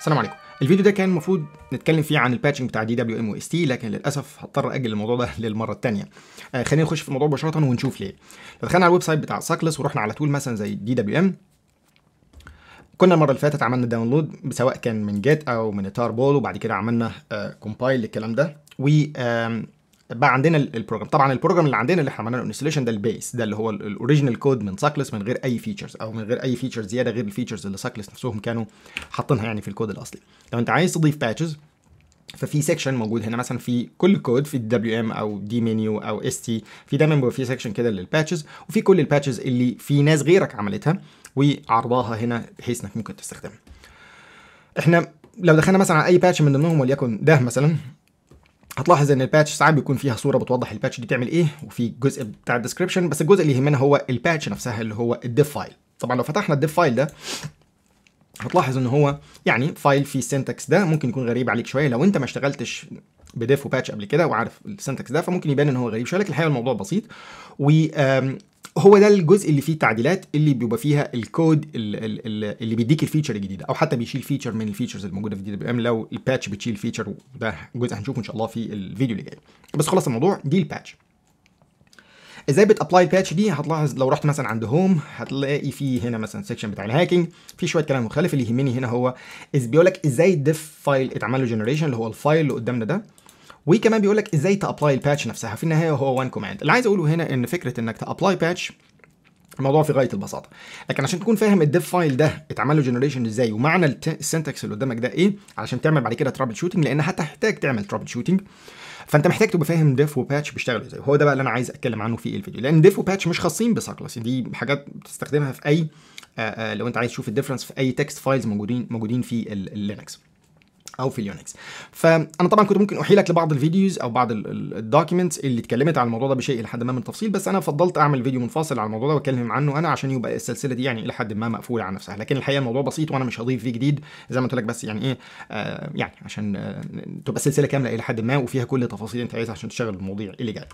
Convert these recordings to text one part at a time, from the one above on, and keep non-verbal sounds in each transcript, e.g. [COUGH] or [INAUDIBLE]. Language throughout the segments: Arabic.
السلام عليكم الفيديو ده كان المفروض نتكلم فيه عن الباتشنج بتاع دي دبليو ام او اس تي لكن للاسف هضطر اجل الموضوع ده [LAUGHS] للمره الثانيه آه خلينا نخش في الموضوع مباشره ونشوف ليه لو دخلنا على الويب سايت بتاع ساكلس ورحنا على تول مثلا زي دي دبليو ام كنا المره اللي فاتت عملنا داونلود سواء كان من جيت او من تار بول وبعد كده عملنا آه كومبايل للكلام ده و بقى عندنا البروجرام طبعا البروجرام اللي عندنا اللي احنا عملناه الانستليشن ده البيس ده اللي هو الاوريجينال كود من ساكلس من غير اي فيتشرز او من غير اي فيتشرز زياده غير الفيتشرز اللي ساكلس نفسهم كانوا حاطينها يعني في الكود الاصلي لو انت عايز تضيف باتشز ففي سيكشن موجود هنا مثلا في كل كود في الدبليو ام او دي منيو او اس تي في دايما بيبقى في سيكشن كده للباتشز وفي كل الباتشز اللي في ناس غيرك عملتها وعرضاها هنا بحيث انك ممكن تستخدمها احنا لو دخلنا مثلا على اي باتش من ضمنهم وليكن ده مثلا هتلاحظ ان الباتش ساعات بيكون فيها صوره بتوضح الباتش دي بتعمل ايه وفي جزء بتاع الديسكربشن بس الجزء اللي يهمنا هو الباتش نفسها اللي هو الديف فايل طبعا لو فتحنا الديف فايل ده هتلاحظ ان هو يعني فايل فيه السنتكس ده ممكن يكون غريب عليك شويه لو انت ما اشتغلتش بديف وباتش قبل كده وعارف السنتكس ده فممكن يبان ان هو غريب شويه لكن الحقيقه الموضوع بسيط و هو ده الجزء اللي فيه تعديلات اللي بيبقى فيها الكود اللي بيديك الفيتشر الجديده او حتى بيشيل فيتشر من الفيتشرز الموجوده في دي دبليو ام لو الباتش بتشيل فيتشر وده جزء هنشوفه ان شاء الله في الفيديو اللي جاي بس خلص الموضوع دي الباتش ازاي بتابلاي الباتش دي هتلاحظ لو رحت مثلا عند هوم هتلاقي في هنا مثلا سيكشن بتاع الهاكينج في شويه كلام مختلف اللي يهمني هنا هو بيقول لك ازاي الديف فايل اتعمل له جنريشن اللي هو الفايل اللي قدامنا ده وكمان بيقول لك ازاي تابلاي الباتش نفسها في النهايه هو وان كوماند اللي عايز اقوله هنا ان فكره انك تابلاي باتش الموضوع في غايه البساطه لكن عشان تكون فاهم الديف فايل ده اتعمل له جنريشن ازاي ومعنى السنتكس اللي قدامك ده ايه علشان تعمل بعد كده ترابل شوتنج لان هتحتاج تعمل ترابل شوتنج فانت محتاج تبقى فاهم ديف وباتش بيشتغلوا ازاي هو ده بقى اللي انا عايز اتكلم عنه في الفيديو لان ديف وباتش مش خاصين بسكلاس دي حاجات بتستخدمها في اي آآ آه، آآ آه، لو انت عايز تشوف الديفرنس في اي تكست فايلز موجودين موجودين في اللينكس او في اليونكس فانا طبعا كنت ممكن احيلك لبعض الفيديوز او بعض الدوكيومنتس اللي اتكلمت عن الموضوع ده بشيء الى حد ما من التفصيل بس انا فضلت اعمل فيديو منفصل عن الموضوع ده واتكلم عنه انا عشان يبقى السلسله دي يعني الى حد ما مقفوله عن نفسها لكن الحقيقه الموضوع بسيط وانا مش هضيف فيه جديد زي ما قلت لك بس يعني ايه آه يعني عشان آه تبقى سلسله كامله الى حد ما وفيها كل التفاصيل انت عايزها عشان تشغل المواضيع اللي جايه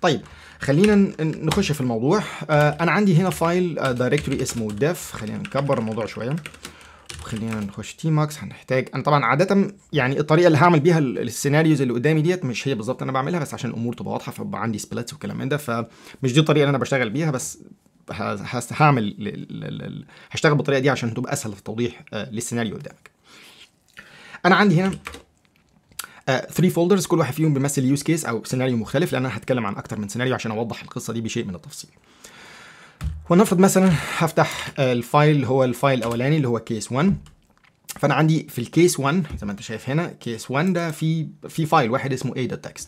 طيب خلينا نخش في الموضوع آه انا عندي هنا فايل آه، دايركتوري اسمه ديف خلينا نكبر الموضوع شويه خلينا نخش تي ماكس هنحتاج انا طبعا عاده يعني الطريقه اللي هعمل بيها السيناريوز اللي قدامي ديت مش هي بالظبط انا بعملها بس عشان الامور تبقى واضحه فبقى عندي سبلتس والكلام من ده فمش دي الطريقه اللي انا بشتغل بيها بس هعمل هشتغل بالطريقه دي عشان تبقى اسهل في التوضيح آه، للسيناريو قدامك انا عندي هنا 3 آه، فولدرز كل واحد فيهم بيمثل يوز كيس او سيناريو مختلف لان انا هتكلم عن اكتر من سيناريو عشان اوضح القصه دي بشيء من التفصيل ونفرض مثلا هفتح الفايل هو الفايل الاولاني اللي هو كيس 1 فانا عندي في الكيس 1 زي ما انت شايف هنا كيس 1 ده في في فايل واحد اسمه a.txt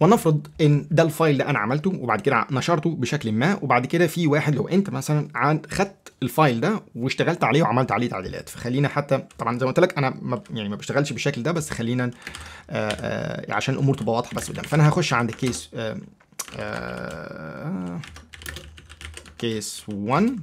ونفرض ان ده الفايل ده انا عملته وبعد كده نشرته بشكل ما وبعد كده في واحد لو انت مثلا خدت الفايل ده واشتغلت عليه وعملت عليه تعديلات فخلينا حتى طبعا زي ما قلت لك انا ما يعني ما بشتغلش بالشكل ده بس خلينا آآ آه، آآ آه، عشان الامور تبقى واضحه بس قدام فانا هخش عند كيس case 1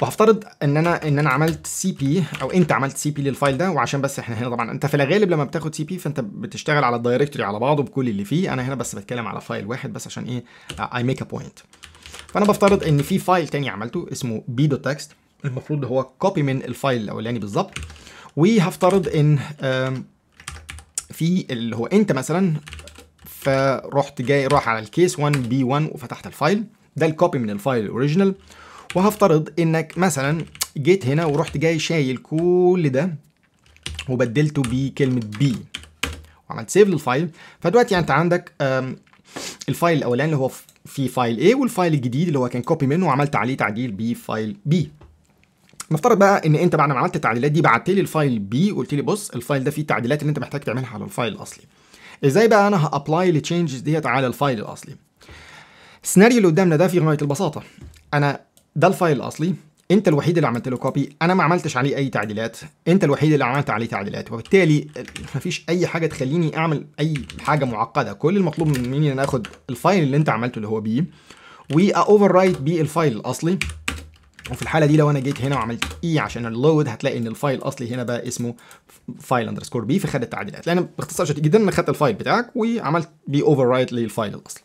وهفترض ان انا ان انا عملت سي بي او انت عملت سي بي للفايل ده وعشان بس احنا هنا طبعا انت في الغالب لما بتاخد سي بي فانت بتشتغل على الدايركتوري على بعضه بكل اللي فيه انا هنا بس بتكلم على فايل واحد بس عشان ايه اي ميك ا بوينت فانا بفترض ان في فايل تاني عملته اسمه بي دوت تكست المفروض هو كوبي من الفايل الاولاني بالظبط وهفترض ان في اللي هو انت مثلا فرحت جاي راح على الكيس 1 بي 1 وفتحت الفايل ده الكوبي من الفايل الاوريجينال وهفترض انك مثلا جيت هنا ورحت جاي شايل كل ده وبدلته بكلمه بي وعملت سيف للفايل فدلوقتي يعني انت عندك الفايل الاولاني اللي هو في فايل A والفايل الجديد اللي هو كان كوبي منه وعملت عليه تعديل بفايل B نفترض بقى ان انت بعد ما عملت التعديلات دي بعت لي الفايل بي وقلت لي بص الفايل ده فيه التعديلات اللي انت محتاج تعملها على الفايل الاصلي ازاي بقى انا هابلاي التشينجز ديت على الفايل الاصلي السيناريو اللي قدامنا ده في غايه البساطه انا ده الفايل الاصلي انت الوحيد اللي عملت له كوبي انا ما عملتش عليه اي تعديلات انت الوحيد اللي عملت عليه تعديلات وبالتالي ما فيش اي حاجه تخليني اعمل اي حاجه معقده كل المطلوب مني ان انا اخد الفايل اللي انت عملته اللي هو بيه واوفر رايت بيه الفايل الاصلي وفي الحاله دي لو انا جيت هنا وعملت اي e عشان اللود هتلاقي ان الفايل الاصلي هنا بقى اسمه فايل اندرسكور بي فخد التعديلات لان باختصار شديد جدا انا خدت الفايل بتاعك وعملت بيه اوفر رايت للفايل الاصلي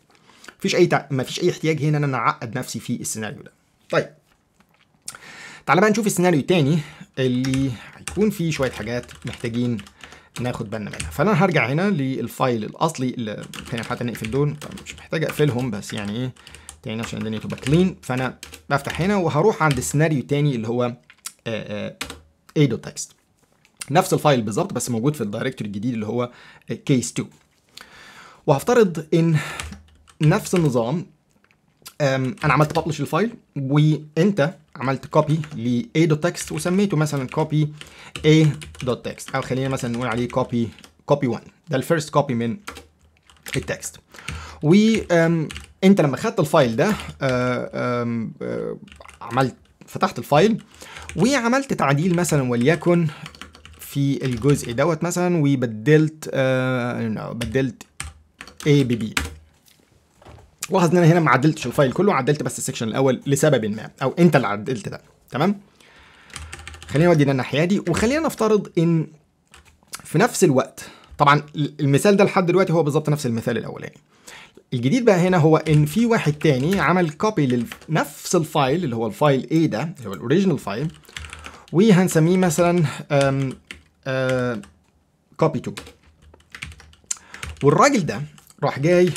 مفيش اي تع... مفيش اي احتياج هنا ان انا اعقد نفسي في السيناريو ده طيب تعالى بقى نشوف السيناريو الثاني اللي هيكون فيه شويه حاجات محتاجين ناخد بالنا منها فانا هرجع هنا للفايل الاصلي اللي كان حتى نقفل دول مش محتاج اقفلهم بس يعني ايه تاني عشان الدنيا تبقى كلين فانا بفتح هنا وهروح عند السيناريو الثاني اللي هو دوت تكست نفس الفايل بالظبط بس موجود في الدايركتوري الجديد اللي هو كيس 2 وهفترض ان نفس النظام انا عملت ببلش الفايل وانت عملت كوبي ل a.txt وسميته مثلا كوبي a.txt او خلينا مثلا نقول عليه كوبي كوبي 1 ده الفيرست كوبي من التكست وانت لما خدت الفايل ده عملت فتحت الفايل وعملت تعديل مثلا وليكن في الجزء دوت مثلا وبدلت بدلت a ب b لاحظ ان انا هنا ما عدلتش الفايل كله عدلت بس السكشن الاول لسبب ما او انت اللي عدلت ده تمام خلينا نودي ده الناحيه دي وخلينا نفترض ان في نفس الوقت طبعا المثال ده لحد دلوقتي هو بالظبط نفس المثال الاولاني الجديد بقى هنا هو ان في واحد تاني عمل كوبي لنفس الفايل اللي هو الفايل A ده اللي هو الاوريجينال فايل وهنسميه مثلا كوبي 2 آه، والراجل ده راح جاي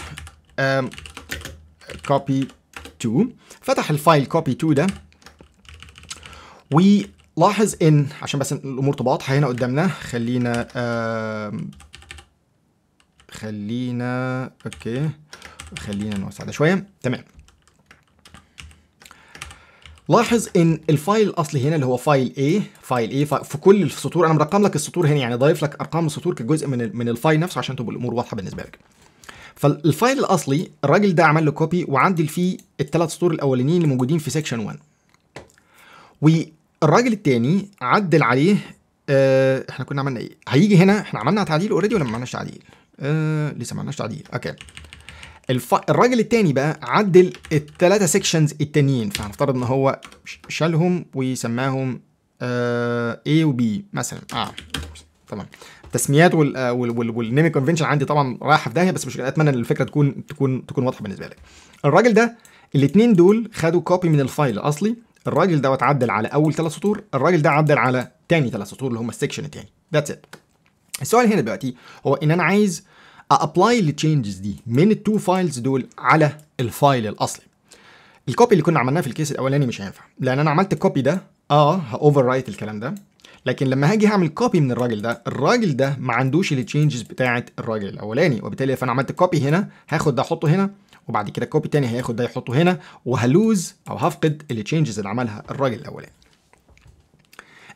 copy to فتح الفايل copy to ده ولاحظ ان عشان بس الامور تبقى واضحه هنا قدامنا خلينا خلينا اوكي خلينا نوسع ده شويه تمام لاحظ ان الفايل الاصلي هنا اللي هو فايل A فايل A في كل السطور انا مرقم لك السطور هنا يعني ضايف لك ارقام السطور كجزء من من الفايل نفسه عشان تبقى الامور واضحه بالنسبه لك فالفايل الاصلي الراجل ده عمل له كوبي وعدل فيه الثلاث سطور الاولانيين اللي موجودين في سيكشن 1 والراجل التاني عدل عليه آه، احنا كنا عملنا ايه هيجي هنا احنا عملنا تعديل اوريدي ولا ما عملناش تعديل اه لسه ما عملناش تعديل اوكي الف... الراجل التاني بقى عدل الثلاثه سيكشنز التانيين فهنفترض ان هو شالهم وسماهم آه A و B مثلا اه تمام التسميات والنيمي كونفنشن آه، عندي طبعا رايحه في داهيه بس مش اتمنى ان الفكره تكون تكون تكون واضحه بالنسبه لك الراجل ده الاثنين دول خدوا كوبي من الفايل الاصلي الراجل ده اتعدل على اول ثلاث سطور الراجل ده عدل على ثاني ثلاث سطور اللي هم السكشن الثاني ذاتس ات السؤال هنا دلوقتي هو ان انا عايز ابلاي التشينجز دي من التو فايلز دول على الفايل الاصلي الكوبي اللي كنا عملناه في الكيس الاولاني مش هينفع لان انا عملت الكوبي ده اه هاوفر رايت الكلام ده لكن لما هاجي هعمل كوبي من الراجل ده الراجل ده ما عندوش التشينجز بتاعه الراجل الاولاني وبالتالي فانا عملت كوبي هنا هاخد ده احطه هنا وبعد كده كوبي تاني هياخد ده يحطه هنا وهلوز او هفقد التشينجز اللي عملها الراجل الاولاني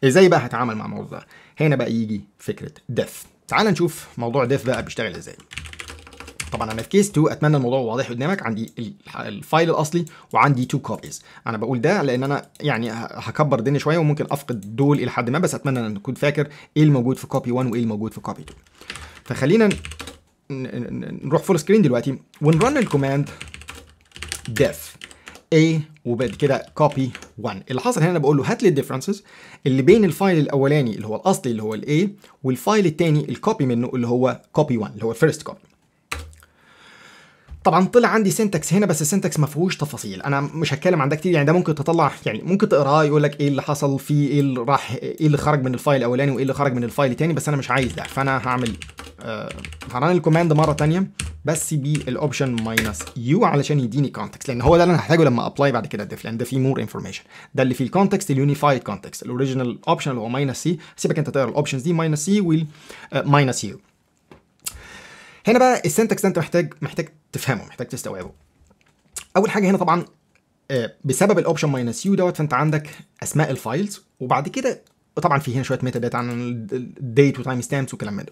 ازاي بقى هتعامل مع الموضوع ده هنا بقى يجي فكره ديف تعال نشوف موضوع ديف بقى بيشتغل ازاي طبعا انا في كيس 2 اتمنى الموضوع واضح قدامك عندي الفايل الاصلي وعندي تو كوبيز انا بقول ده لان انا يعني هكبر الدنيا شويه وممكن افقد دول الى حد ما بس اتمنى ان تكون فاكر ايه الموجود في كوبي 1 وايه الموجود في كوبي 2 فخلينا نروح فول سكرين دلوقتي ونرن الكوماند ديف A وبعد كده copy 1 اللي حصل هنا انا بقول له هات لي الديفرنسز اللي بين الفايل الاولاني اللي هو الاصلي اللي هو الاي والفايل الثاني الكوبي منه اللي هو copy 1 اللي هو الفيرست كوبي طبعا طلع عندي سنتكس هنا بس السنتكس ما فيهوش تفاصيل انا مش هتكلم عن ده كتير يعني ده ممكن تطلع يعني ممكن تقراه يقول لك ايه اللي حصل فيه ايه اللي راح ايه اللي خرج من الفايل الاولاني وايه اللي خرج من الفايل الثاني بس انا مش عايز ده فانا هعمل آه هرن الكوماند مره ثانيه بس بالاوبشن ماينس يو علشان يديني كونتكست لان هو ده اللي انا هحتاجه لما ابلاي بعد كده الديف لان ده فيه مور انفورميشن ده اللي فيه الكونتكست اليونيفايد كونتكست الاوريجينال اوبشن اللي هو ماينس سي سيبك انت تقرا الاوبشنز دي ماينس سي وماينس يو هنا بقى السنتكس ده انت محتاج محتاج تفهمه محتاج تستوعبه اول حاجه هنا طبعا آه، بسبب الاوبشن ماينس يو دوت فانت عندك اسماء الفايلز وبعد كده طبعا في هنا شويه ميتا داتا عن الديت وتايم ستامبس وكلام من ده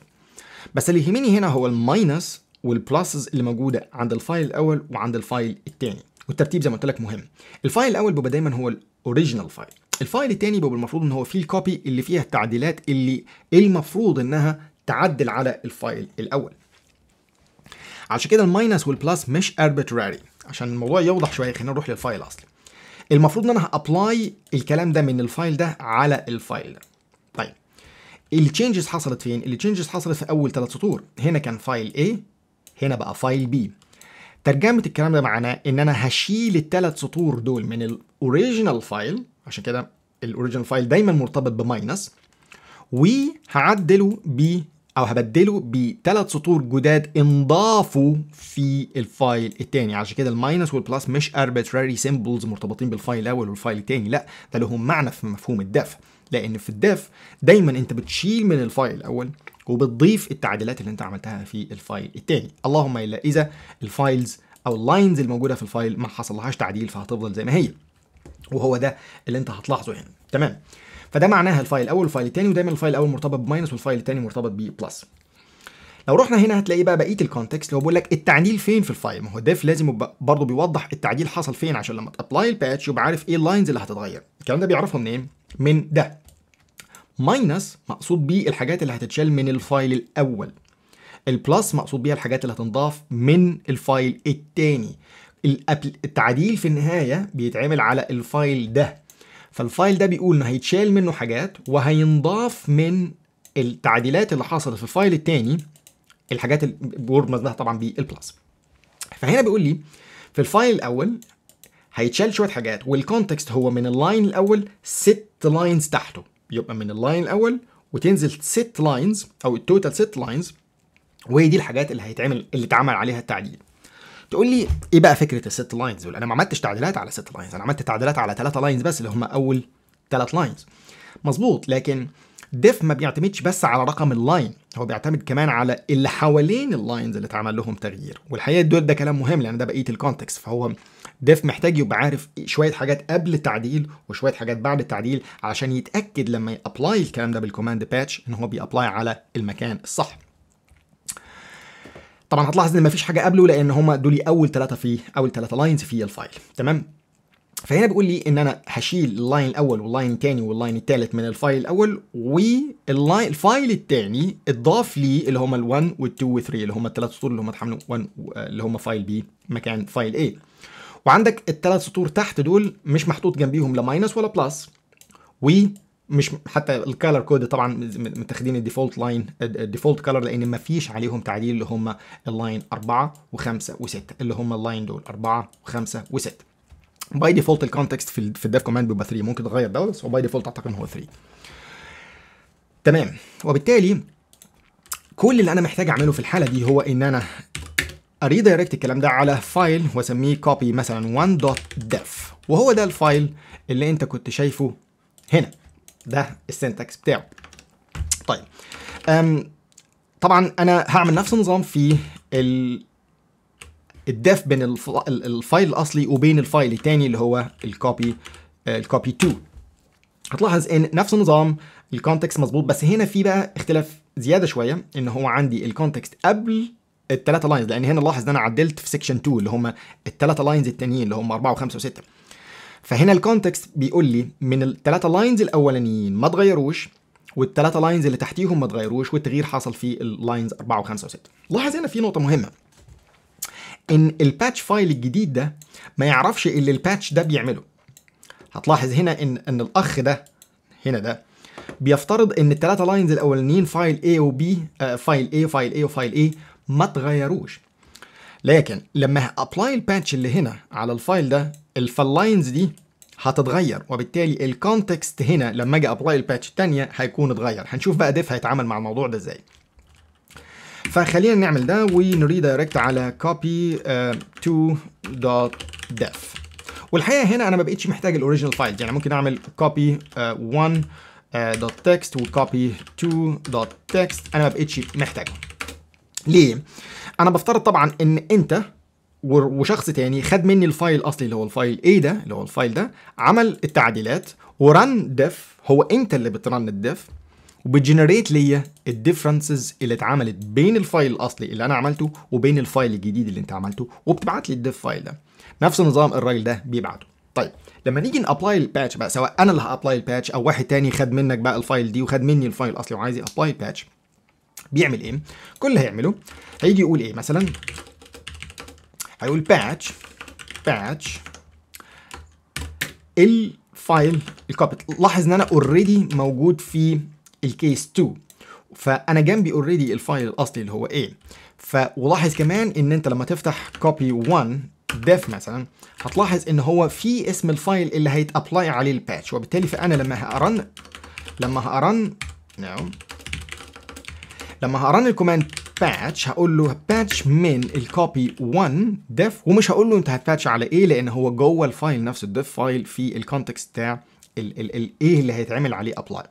بس اللي يهمني هنا هو الماينس والبلسز اللي موجوده عند الفايل الاول وعند الفايل الثاني والترتيب زي ما قلت لك مهم الفايل الاول بيبقى دايما هو الاوريجينال فايل الفايل الثاني بيبقى المفروض ان هو فيه الكوبي اللي فيها التعديلات اللي المفروض انها تعدل على الفايل الاول عشان كده الماينس والبلس مش اربيتراري عشان الموضوع يوضح شويه خلينا نروح للفايل الاصلي المفروض ان انا هابلاي الكلام ده من الفايل ده على الفايل ده طيب التشينجز حصلت فين التشينجز حصلت في اول ثلاث سطور هنا كان فايل A هنا بقى فايل B ترجمه الكلام ده معناه ان انا هشيل الثلاث سطور دول من الاوريجينال فايل عشان كده الاوريجينال فايل دايما مرتبط بماينس وهعدله او هبدله بثلاث سطور جداد انضافوا في الفايل الثاني عشان كده الماينس والبلس مش arbitrary symbols مرتبطين بالفايل الاول والفايل الثاني لا ده لهم معنى في مفهوم الدف لان في الدف دايما انت بتشيل من الفايل الاول وبتضيف التعديلات اللي انت عملتها في الفايل الثاني اللهم الا اذا الفايلز او اللاينز الموجوده في الفايل ما حصلهاش تعديل فهتفضل زي ما هي وهو ده اللي انت هتلاحظه هنا تمام فده معناها الفايل الاول والفايل الثاني ودايما الفايل الاول مرتبط بماينس والفايل الثاني مرتبط ببلس لو رحنا هنا هتلاقي بقى بقيه الكونتكست اللي هو بيقول لك التعديل فين في الفايل ما هو ديف لازم برضه بيوضح التعديل حصل فين عشان لما تابلاي الباتش يبقى عارف ايه اللاينز اللي هتتغير الكلام ده بيعرفه منين من ده ماينس مقصود بيه الحاجات اللي هتتشال من الفايل الاول البلس مقصود بيها الحاجات اللي هتنضاف من الفايل الثاني التعديل في النهايه بيتعمل على الفايل ده فالفايل ده بيقول انه هيتشال منه حاجات وهينضاف من التعديلات اللي حصلت في الفايل الثاني الحاجات الوورد مزنها طبعا بالبلس فهنا بيقول لي في الفايل الاول هيتشال شويه حاجات والكونتكست هو من اللاين الاول ست لاينز تحته يبقى من اللاين الاول وتنزل ست لاينز او التوتال ست لاينز وهي دي الحاجات اللي هيتعمل اللي اتعمل عليها التعديل تقول لي ايه بقى فكره الست لاينز دول انا ما عملتش تعديلات على ست لاينز انا عملت تعديلات على ثلاثه لاينز بس اللي هم اول ثلاث لاينز مظبوط لكن ديف ما بيعتمدش بس على رقم اللاين هو بيعتمد كمان على اللي حوالين اللاينز اللي اتعمل لهم تغيير والحقيقه دول ده كلام مهم لان ده بقيه الكونتكست فهو ديف محتاج يبقى عارف شويه حاجات قبل التعديل وشويه حاجات بعد التعديل علشان يتاكد لما يابلاي الكلام ده بالكوماند باتش ان هو بيابلاي على المكان الصح طبعا هتلاحظ ان مفيش حاجه قبله لان هم دول اول ثلاثه في اول ثلاثه لاينز في الفايل تمام فهنا بيقول لي ان انا هشيل اللاين الاول واللاين الثاني واللاين الثالث من الفايل الاول واللاين الفايل الثاني اتضاف لي اللي هم ال1 وال2 وال3 اللي هم الثلاث سطور اللي هم اتحملوا 1 اللي هم فايل بي مكان فايل ايه وعندك الثلاث سطور تحت دول مش محطوط جنبيهم لا ماينس ولا بلس و مش حتى الكالر كود طبعا متاخدين الديفولت لاين الديفولت كالر لان ما فيش عليهم تعديل اللي هم اللاين 4 و5 و6 اللي هم اللاين دول 4 و5 و6 باي ديفولت الكونتكست في في الديف كوماند بيبقى 3 ممكن تغير ده بس هو باي ديفولت اعتقد ان هو 3 تمام وبالتالي كل اللي انا محتاج اعمله في الحاله دي هو ان انا اريدايركت الكلام ده على فايل واسميه كوبي مثلا 1.def وهو ده الفايل اللي انت كنت شايفه هنا ده السنتكس بتاعه طيب أم طبعا انا هعمل نفس النظام في ال الدف بين الف... الفايل الاصلي وبين الفايل الثاني اللي هو الكوبي آه، الكوبي 2 هتلاحظ ان نفس النظام الكونتكست مظبوط بس هنا في بقى اختلاف زياده شويه ان هو عندي الكونتكست قبل الثلاثه لاينز لان هنا لاحظ ان انا عدلت في سيكشن 2 اللي هم الثلاثه لاينز الثانيين اللي هم 4 و5 و6 فهنا الكونتكست بيقول لي من الثلاثه لاينز الاولانيين ما اتغيروش والثلاثه لاينز اللي تحتيهم ما اتغيروش والتغيير حصل في اللاينز 4 و5 و6 لاحظ هنا في نقطه مهمه ان الباتش فايل الجديد ده ما يعرفش اللي الباتش ده بيعمله هتلاحظ هنا ان ان الاخ ده هنا ده بيفترض ان الثلاثه لاينز الاولانيين فايل A و B فايل آه، A فايل A وفايل A ما اتغيروش لكن لما ابلاي الباتش اللي هنا على الفايل ده الفاللاينز دي هتتغير وبالتالي الكونتكست هنا لما اجي ابلاي الباتش الثانيه هيكون اتغير هنشوف بقى ديف هيتعامل مع الموضوع ده ازاي فخلينا نعمل ده ونريدايركت على كوبي تو دوت ديف والحقيقه هنا انا ما بقتش محتاج الاوريجينال فايل يعني ممكن اعمل كوبي 1 دوت تكست وكوبي 2 دوت تكست انا ما بقتش محتاجهم ليه انا بفترض طبعا ان انت وشخص تاني خد مني الفايل الاصلي اللي هو الفايل ايه ده اللي هو الفايل ده عمل التعديلات ورن ديف هو انت اللي بترن الديف وبتجنريت ليا الديفرنسز اللي اتعملت بين الفايل الاصلي اللي انا عملته وبين الفايل الجديد اللي انت عملته وبتبعت لي الديف فايل ده نفس النظام الراجل ده بيبعته طيب لما نيجي نابلاي الباتش بقى سواء انا اللي هابلاي الباتش او واحد تاني خد منك بقى الفايل دي وخد مني الفايل الاصلي وعايز يابلاي الباتش بيعمل ايه؟ كل اللي هيعمله هيجي يقول ايه مثلا هيقول باتش باتش الفايل الكابت لاحظ ان انا اوريدي موجود في الكيس 2 فانا جنبي اوريدي الفايل الاصلي اللي هو ايه ف ولاحظ كمان ان انت لما تفتح كوبي 1 ديف مثلا هتلاحظ ان هو في اسم الفايل اللي هيتابلاي عليه الباتش وبالتالي فانا لما هارن لما هارن نعم لما هارن الكوماند باتش هقول له باتش من الكوبي 1 ديف ومش هقول له انت هتباتش على ايه لان هو جوه الفايل نفسه الديف فايل في الكونتكست بتاع الايه اللي هيتعمل عليه ابلاي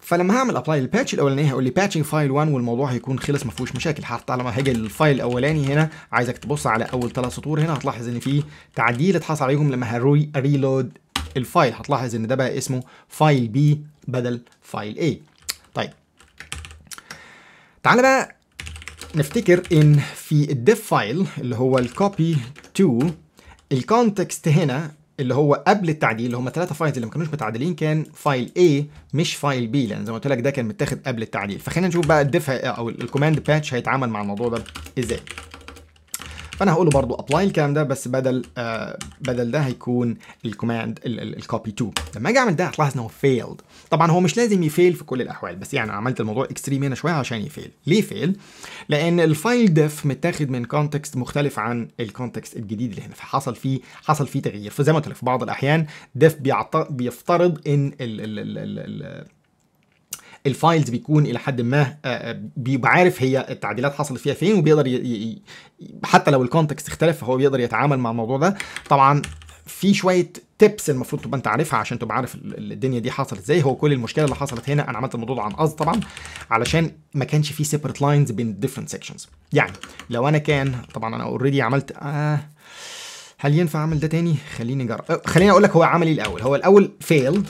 فلما هعمل ابلاي للباتش الاولاني هيقول لي باتشنج فايل 1 والموضوع هيكون خلص ما فيهوش مشاكل حتى لما هاجي للفايل الاولاني هنا عايزك تبص على اول ثلاث سطور هنا هتلاحظ ان في تعديل اتحصل عليهم لما هروي ريلود الفايل هتلاحظ ان ده بقى اسمه فايل بي بدل فايل اي طيب تعالى بقى نفتكر ان في الديف فايل اللي هو الكوبي تو الكونتكست هنا اللي هو قبل التعديل اللي هم ثلاثه فايلز اللي ما كانوش متعدلين كان فايل A مش فايل B لان زي ما قلت لك ده كان متاخد قبل التعديل فخلينا نشوف بقى الديف او الكوماند باتش هيتعامل مع الموضوع ده ازاي فانا هقول له برضه ابلاي الكلام ده بس بدل آه بدل ده هيكون الكوماند الكوبي 2 لما اجي اعمل ده هتلاحظ ان هو فيلد طبعا هو مش لازم يفيل في كل الاحوال بس يعني عملت الموضوع اكستريم هنا شويه عشان يفيل ليه فيل لان الفايل ديف متاخد من كونتكست مختلف عن الكونتكست الجديد اللي هنا فحصل فيه حصل فيه تغيير فزي ما قلت لك في بعض الاحيان ديف بيعط... بيفترض ان ال ال ال ال ال الفايلز بيكون الى حد ما آه، آه، بيبقى عارف هي التعديلات حصلت فيها فين وبيقدر ي... حتى لو الكونتكست اختلف فهو بيقدر يتعامل مع الموضوع ده طبعا في شويه تيبس المفروض تبقى انت عارفها عشان تبقى عارف الدنيا دي حصلت ازاي هو كل المشكله اللي حصلت هنا انا عملت الموضوع عن قصد طبعا علشان ما كانش في سيبريت لاينز بين الديفرنت سيكشنز يعني لو انا كان طبعا انا اوريدي عملت آه هل ينفع اعمل ده تاني خليني اجرب أه، خليني اقول لك هو عمل ايه الاول هو الاول فيلد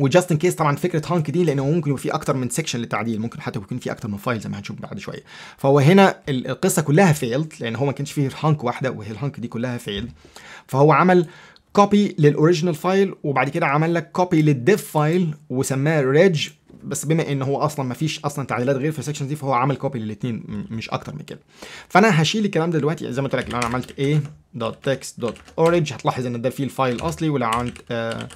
وجاست ان كيس طبعا فكره هانك دي لانه ممكن يبقى في اكتر من سيكشن للتعديل ممكن حتى يكون في اكتر من فايل زي ما هنشوف بعد شويه فهو هنا القصه كلها فيلد لان هو ما كانش فيه هانك واحده وهي الهانك دي كلها فيلد فهو عمل كوبي للاوريجينال فايل وبعد كده عمل لك كوبي للديف فايل وسماه ريج بس بما ان هو اصلا ما فيش اصلا تعديلات غير في السكشن دي فهو عمل كوبي للاثنين مش اكتر من كده فانا هشيل الكلام ده دلوقتي زي ما قلت لك لو انا عملت اوريج هتلاحظ ان ده فيه الفايل الاصلي ولو عملت آه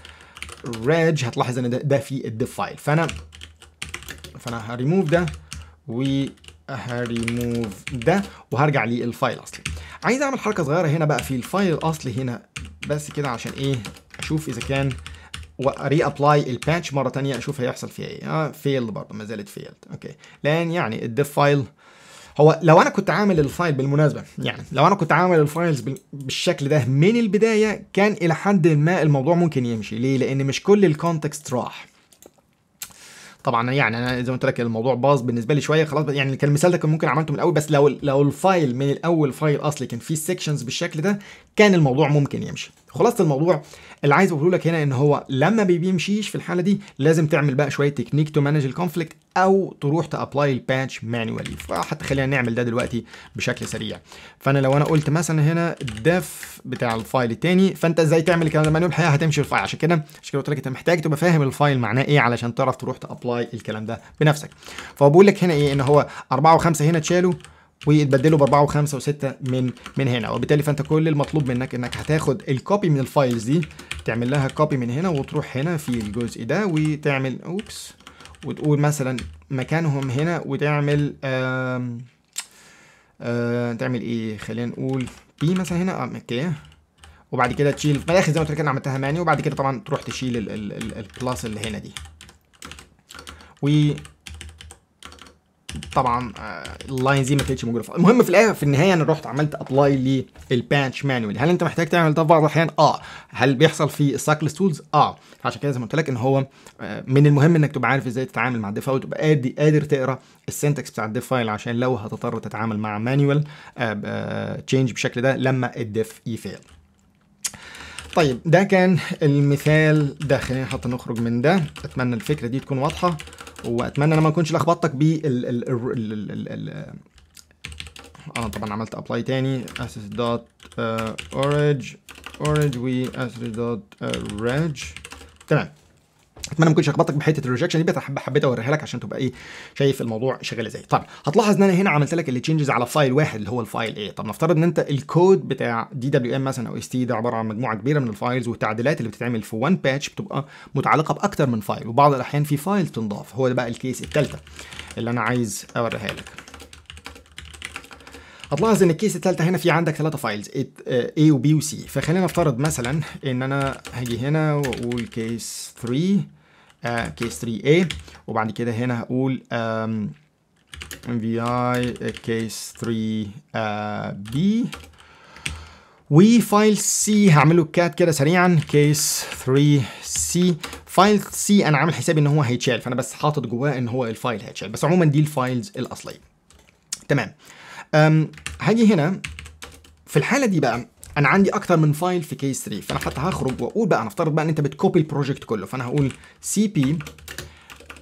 reg هتلاحظ ان ده, ده في الديف فايل فانا فانا هريموف ده و هريموف ده وهرجع للفايل اصلي عايز اعمل حركه صغيره هنا بقى في الفايل الاصلي هنا بس كده عشان ايه اشوف اذا كان وري ابلاي الباتش مره ثانيه اشوف هيحصل فيها ايه اه فيلد برضه ما زالت فيلد اوكي لان يعني الديف فايل هو لو انا كنت عامل الفايل بالمناسبه يعني لو انا كنت عامل الفايلز بالشكل ده من البدايه كان الى حد ما الموضوع ممكن يمشي ليه لان مش كل الكونتكست راح طبعا يعني انا زي ما قلت لك الموضوع باظ بالنسبه لي شويه خلاص يعني كان المثال ده كان ممكن عملته من الاول بس لو لو الفايل من الاول فايل اصلي كان فيه سيكشنز بالشكل ده كان الموضوع ممكن يمشي خلاصه الموضوع اللي عايز اقوله لك هنا ان هو لما بيمشيش في الحاله دي لازم تعمل بقى شويه تكنيك تو مانج الكونفليكت او تروح تابلاي الباتش مانوالي فحتى خلينا نعمل ده دلوقتي بشكل سريع فانا لو انا قلت مثلا هنا الدف بتاع الفايل الثاني فانت ازاي تعمل الكلام ده مانوال الحقيقه هتمشي الفايل عشان كده عشان كده قلت لك انت محتاج تبقى فاهم الفايل معناه ايه علشان تعرف تروح تابلاي الكلام ده بنفسك فهو بيقول لك هنا ايه ان هو 4 و5 هنا اتشالوا ويتبدلوا ب 4 و5 و6 من من هنا وبالتالي فانت كل المطلوب منك انك هتاخد الكوبي من الفايلز دي تعمل لها كوبي من هنا وتروح هنا في الجزء ده وتعمل اوبس وتقول مثلا مكانهم هنا وتعمل آم آم آه، تعمل ايه خلينا نقول بي مثلا هنا اه اوكي وبعد كده تشيل في الاخر زي ما قلت لك انا عملتها ماني وبعد كده طبعا تروح تشيل البلس اللي هنا دي طبعا آه، اللاين دي ما كانتش موجوده المهم في الاخر في النهايه انا رحت عملت ابلاي للبانش مانوال هل انت محتاج تعمل ده في بعض الاحيان اه هل بيحصل في السايكلس تولز اه عشان كده زي ما قلت لك ان هو آه، من المهم انك تبقى عارف ازاي تتعامل مع الديفا وتبقى قادر قادر تقرا السنتكس بتاع الديف فايل عشان لو هتضطر تتعامل مع مانوال تشينج آه، بالشكل ده لما الديف يفيل طيب ده كان المثال ده خلينا حتى نخرج من ده اتمنى الفكره دي تكون واضحه واتمنى انا ما اكونش لخبطتك بال ال ال انا طبعا عملت ابلاي تاني اسس دوت اورج اورج و اسس دوت ريج تمام اتمنى ما كنتش اخبطك بحته الريجكشن دي بس حبيت اوريها لك عشان تبقى ايه شايف الموضوع شغال ازاي طيب هتلاحظ ان انا هنا عملت لك التشنجز على فايل واحد اللي هو الفايل ايه طب نفترض ان انت الكود بتاع دي دبليو ام مثلا او اس تي ده عباره عن مجموعه كبيره من الفايلز والتعديلات اللي بتتعمل في وان باتش بتبقى متعلقه باكتر من فايل وبعض الاحيان في فايل تنضاف هو ده بقى الكيس الثالثه اللي انا عايز اوريها لك هتلاحظ ان الكيس الثالثه هنا في عندك ثلاثه فايلز A وB وC فخلينا نفترض مثلا ان انا هاجي هنا واقول كيس 3 كيس آه، 3A وبعد كده هنا هقول vi كيس 3b وفايل سي هعمله كات كده سريعا كيس 3c فايل سي انا عامل حسابي ان هو هيتشال فانا بس حاطط جواه ان هو الفايل هيتشال بس عموما دي الفايلز الاصليه تمام هاجي هنا في الحاله دي بقى انا عندي اكتر من فايل في كيس 3 فانا حتى هخرج واقول بقى نفترض بقى ان انت بتكوبي البروجكت كله فانا هقول سي بي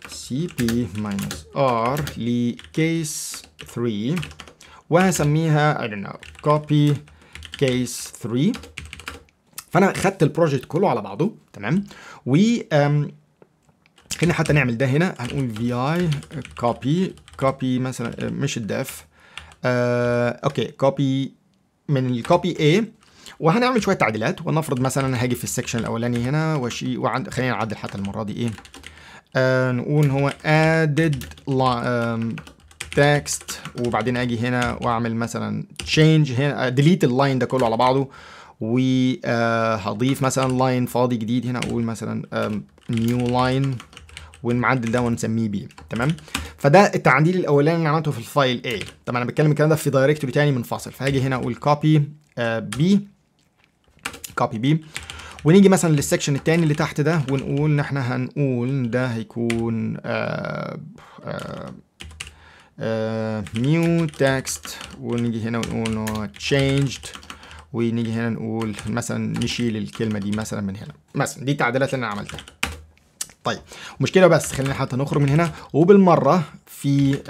سي بي ماينس ار لكيس 3 وهسميها اي دون نو كوبي كيس 3 فانا خدت البروجكت كله على بعضه تمام و خلينا حتى نعمل ده هنا هنقول vi كوبي كوبي مثلا مش الداف آه، اوكي كوبي من الكوبي A وهنعمل شويه تعديلات ونفرض مثلا انا هاجي في السكشن الاولاني هنا وشي خلينا نعدل حتى المره دي ايه آه نقول هو added تكست وبعدين اجي هنا واعمل مثلا تشينج هنا ديليت آه، اللاين ده كله على بعضه وهضيف آه، مثلا لاين فاضي جديد هنا اقول مثلا نيو لاين والمعدل ده ونسميه بي تمام فده التعديل الاولاني اللي انا عملته في الفايل ايه طبعا انا بتكلم الكلام ده في دايركتوري تاني منفصل فهاجي هنا اقول كوبي بي آه، كوبي بي ونيجي مثلا للسكشن الثاني اللي تحت ده ونقول ان احنا هنقول ده هيكون نيو آه، تكست آه، آه، ونيجي هنا ونقول تشينجد ونيجي هنا نقول مثلا نشيل الكلمه دي مثلا من هنا مثلا دي التعديلات اللي انا عملتها طيب مشكله بس خلينا حتى نخرج من هنا وبالمره في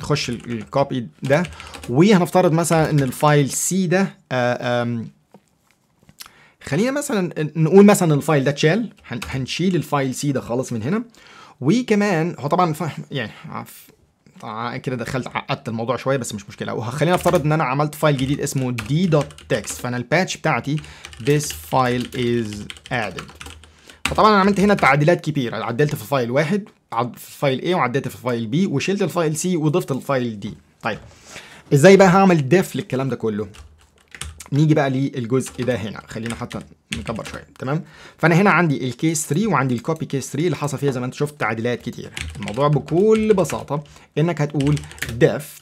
نخش الكوبي ده وهنفترض مثلا ان الفايل سي ده خلينا مثلا نقول مثلا الفايل ده اتشال هنشيل الفايل سي ده خالص من هنا وكمان هو طبعا يعني كده دخلت عقدت الموضوع شويه بس مش مشكله وخلينا نفترض ان انا عملت فايل جديد اسمه دي دوت تكست فانا الباتش بتاعتي this file is added فطبعا انا عملت هنا تعديلات كبيره عدلت في فايل واحد في فايل A وعدلت في فايل B وشلت الفايل C وضفت الفايل D طيب ازاي بقى هعمل ديف للكلام ده كله نيجي بقى للجزء ده هنا خلينا حتى نكبر شويه تمام فانا هنا عندي الكيس 3 وعندي الكوبي كيس 3 اللي حصل فيها زي ما انت شفت تعديلات كتير الموضوع بكل بساطه انك هتقول ديف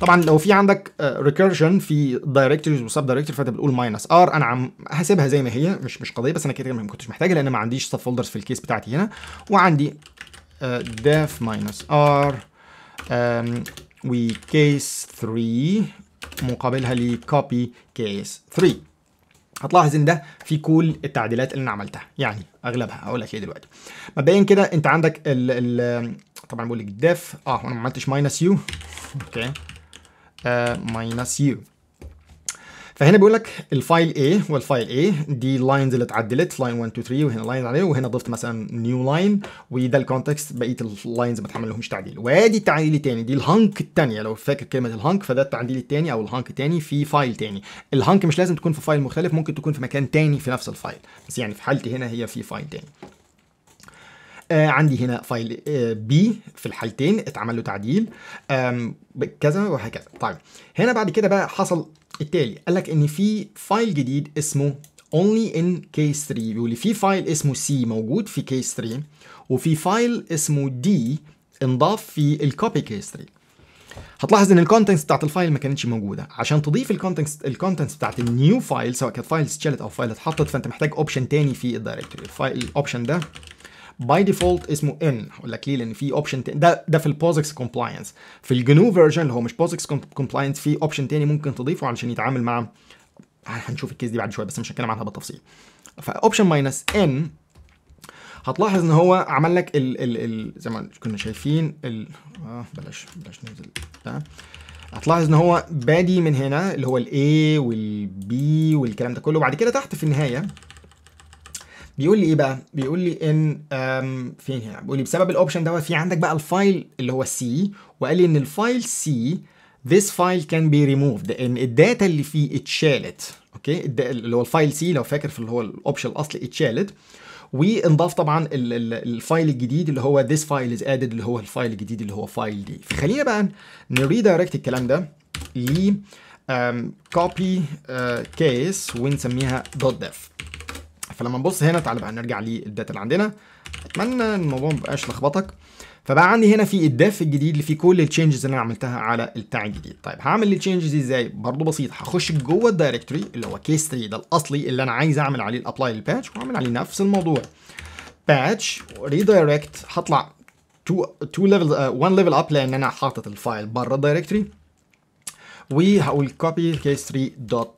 طبعا لو في عندك ريكيرشن آه، في دايركتوريز وسب دايركتور فانت بتقول ماينس ار انا عم هسيبها زي ما هي مش مش قضيه بس انا كده ما كنتش محتاجها لان ما عنديش سب فولدرز في الكيس بتاعتي هنا وعندي ديف ماينس ار وكيس 3 مقابلها ل copy case 3 هتلاحظ ان ده في كل التعديلات اللي انا عملتها يعني اغلبها هقول لك ايه دلوقتي مبدئيا كده انت عندك ال ال طبعا بقول لك ديف اه وانا ما عملتش ماينس يو اوكي ماينس آه، يو فهنا بيقول لك الفايل A والفايل A دي اللاينز اللي اتعدلت لاين 1 2 3 وهنا لاين عليه وهنا ضفت مثلا نيو لاين وده الكونتكست بقيه اللاينز ما اتعمل لهمش تعديل وادي التعديل الثاني دي الهانك الثانيه لو فاكر كلمه الهانك فده التعديل الثاني او الهانك الثاني في فايل ثاني الهانك مش لازم تكون في فايل مختلف ممكن تكون في مكان ثاني في نفس الفايل بس يعني في حالتي هنا هي في فايل ثاني آه عندي هنا فايل آه بي في الحالتين اتعمل له تعديل كذا وهكذا طيب هنا بعد كده بقى حصل التالي قال لك ان في فايل جديد اسمه only in case 3 بيقول لي في فايل اسمه C موجود في case 3 وفي فايل اسمه D انضاف في الكوبي case 3 هتلاحظ ان الكونتنتس بتاعت الفايل ما كانتش موجوده عشان تضيف الكونتنتس الكونتنتس بتاعت النيو فايل سواء كانت فايل اتشالت او فايل اتحطت فانت محتاج اوبشن تاني في الدايركتوري الفايل الاوبشن ده باي ديفولت اسمه ان هقول لك ليه لان في اوبشن ده ده في البوزكس كومبلاينس في الجنو فيرجن اللي هو مش بوزكس كومبلاينس في اوبشن تاني ممكن تضيفه علشان يتعامل مع هنشوف الكيس دي بعد شويه بس مش هتكلم عنها بالتفصيل فاوبشن ماينس ان هتلاحظ ان هو عمل لك ال ال ال زي ما كنا شايفين ال آه بلاش بلاش ننزل ده هتلاحظ ان هو بادي من هنا اللي هو الاي والبي والكلام ده كله وبعد كده تحت في النهايه بيقول لي ايه بقى بيقول لي ان فين هنا بيقول لي بسبب الاوبشن دوت في عندك بقى الفايل اللي هو السي وقال لي ان الفايل سي this file can be removed ان الداتا اللي فيه اتشالت اوكي اللي هو الفايل سي لو فاكر في اللي هو الاوبشن الاصلي اتشالت وانضاف طبعا الفايل الجديد اللي هو this file is added اللي هو الفايل الجديد اللي هو فايل دي فخلينا بقى نريدايركت الكلام ده ل copy آه، case ونسميها دوت def فلما نبص هنا تعالى بقى نرجع للداتا اللي عندنا اتمنى الموضوع ما يبقاش لخبطك فبقى عندي هنا في الداف الجديد اللي فيه كل التشينجز اللي انا عملتها على التاع الجديد طيب هعمل التشينجز دي ازاي برضه بسيط هخش جوه الدايركتوري اللي هو كيس 3 ده الاصلي اللي انا عايز اعمل عليه الابلاي للباتش واعمل عليه نفس الموضوع باتش ريدايركت هطلع تو تو ليفل 1 ليفل اب لان انا حاطط الفايل بره الدايركتوري وهقول كوبي كيس 3 دوت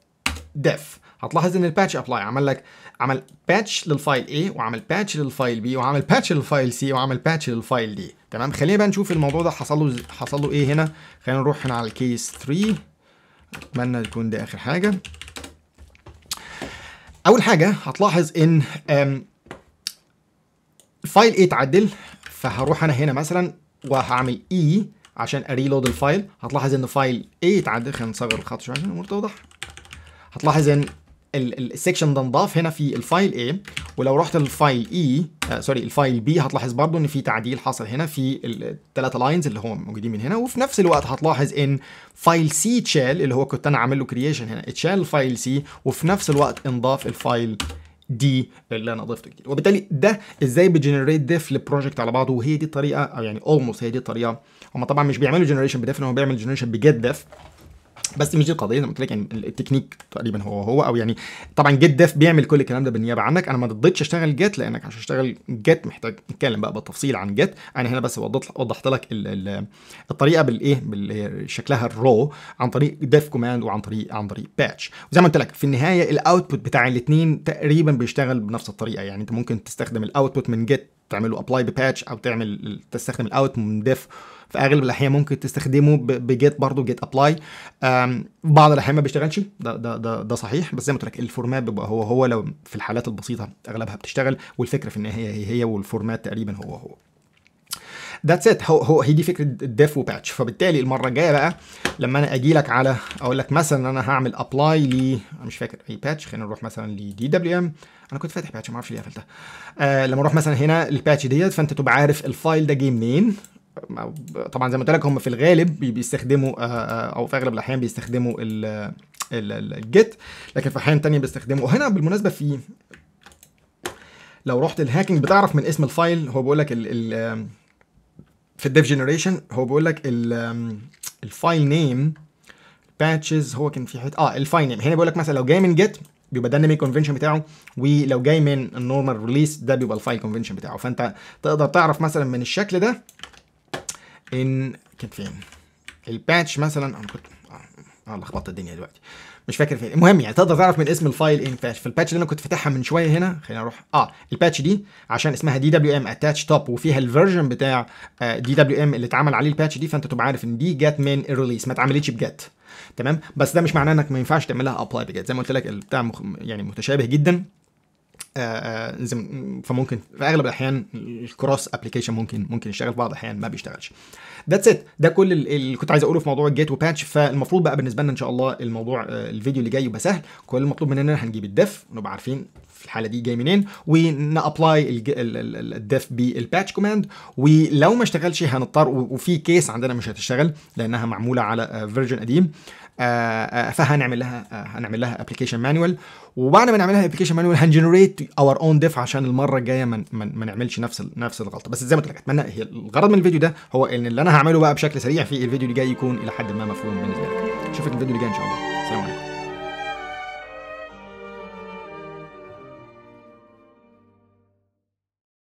ديف هتلاحظ ان الباتش ابلاي عمل لك عمل باتش للفايل A وعمل باتش للفايل B وعمل باتش للفايل C وعمل باتش للفايل D تمام خلينا بقى نشوف الموضوع ده حصل له حصل له ايه هنا خلينا نروح هنا على الكيس 3 اتمنى تكون دي اخر حاجه اول حاجه هتلاحظ ان الفايل A اتعدل فهروح انا هنا مثلا وهعمل E عشان اريلود الفايل هتلاحظ ان فايل A اتعدل خلينا نصغر الخط شويه عشان الامور توضح هتلاحظ ان السكشن ده انضاف هنا في الفايل A ولو رحت للفايل E آه سوري الفايل B هتلاحظ برضو ان في تعديل حصل هنا في الثلاثه لاينز اللي هم موجودين من هنا وفي نفس الوقت هتلاحظ ان فايل C اتشال اللي هو كنت انا عامل له كرييشن هنا اتشال الفايل C وفي نفس الوقت انضاف الفايل دي اللي انا ضفته جديد وبالتالي ده ازاي بجنريت ديف لبروجكت على بعضه وهي دي الطريقه او يعني اولموست هي دي الطريقه هم طبعا مش بيعملوا جنريشن بديف هو بيعمل جنريشن بجيت ديف بس مش دي القضيه زي ما قلت لك يعني التكنيك تقريبا هو هو او يعني طبعا جيت داف بيعمل كل الكلام ده بالنيابه عنك انا ما ضدتش اشتغل جيت لانك عشان اشتغل جيت محتاج نتكلم بقى بالتفصيل عن جيت انا هنا بس وضحت لك ال ال الطريقه بالايه شكلها الرو عن طريق داف كوماند وعن طريق عن طريق باتش وزي ما قلت لك في النهايه الاوتبوت بتاع الاثنين تقريبا بيشتغل بنفس الطريقه يعني انت ممكن تستخدم الاوتبوت من جيت تعمله ابلاي بباتش او تعمل تستخدم الاوت من ديف في اغلب الاحيان ممكن تستخدمه بجيت برضو جيت ابلاي بعض الاحيان ما بيشتغلش ده ده ده, ده صحيح بس زي ما قلت لك الفورمات بيبقى هو هو لو في الحالات البسيطه اغلبها بتشتغل والفكره في النهايه هي هي, والفورمات تقريبا هو هو ذاتس ات هو هو هي دي فكره الديف وباتش فبالتالي المره الجايه بقى لما انا اجي لك على اقول لك مثلا انا هعمل ابلاي ل مش فاكر اي باتش خلينا نروح مثلا لدي دبليو ام انا كنت فاتح باتش ما اعرفش ليه قفلتها آه لما اروح مثلا هنا الباتش ديت فانت تبقى عارف الفايل ده جه منين طبعا زي ما قلت لك هم في الغالب بيستخدموا آه، آه، او في اغلب الاحيان بيستخدموا الجيت لكن في احيان تانية بيستخدموا وهنا بالمناسبه في لو رحت الهاكينج بتعرف من اسم الفايل هو بيقول لك في الديف جنريشن هو بيقول لك الفايل نيم باتشز هو كان في حته اه الفايل نيم هنا بيقول لك مثلا لو جاي من جيت بيبقى ده النيم كونفنشن بتاعه ولو جاي من النورمال ريليس ده بيبقى الفايل كونفنشن بتاعه فانت تقدر تعرف مثلا من الشكل ده ان كانت فين الباتش مثلا انا كنت اه لخبطت الدنيا دلوقتي مش فاكر فين المهم يعني تقدر تعرف من اسم الفايل ان باتش فالباتش اللي انا كنت فاتحها من شويه هنا خلينا نروح اه الباتش دي عشان اسمها دي دبليو ام اتاتش توب وفيها الفيرجن بتاع دي دبليو ام اللي اتعمل عليه الباتش دي فانت تبقى عارف ان دي جت من الريليس ما اتعملتش بجت تمام بس ده مش معناه انك ما ينفعش تعملها ابلاي بجت زي ما قلت لك البتاع مخ... يعني متشابه جدا آه، آه، فممكن في اغلب الاحيان الكروس ابلكيشن ممكن ممكن يشتغل في بعض الاحيان ما بيشتغلش ذاتس ات ده كل اللي كنت عايز اقوله في موضوع الجيت وباتش فالمفروض بقى بالنسبه لنا ان شاء الله الموضوع آه، الفيديو اللي جاي يبقى سهل كل المطلوب مننا هنجيب الدف ونبقى عارفين في الحاله دي جاي منين ونابلاي الدف بالباتش كوماند ولو ما اشتغلش هنضطر وفي كيس عندنا مش هتشتغل لانها معموله على فيرجن قديم آه، آه، فهنعمل لها آه، هنعمل لها ابلكيشن مانوال وبعد ما نعملها ابلكيشن مانوال هنجنريت اور اون ديف عشان المره الجايه ما ما نعملش نفس نفس الغلطه بس زي ما قلت لك اتمنى هي الغرض من الفيديو ده هو ان اللي انا هعمله بقى بشكل سريع في الفيديو اللي جاي يكون الى حد ما مفهوم بالنسبه لك اشوفك الفيديو اللي جاي ان شاء الله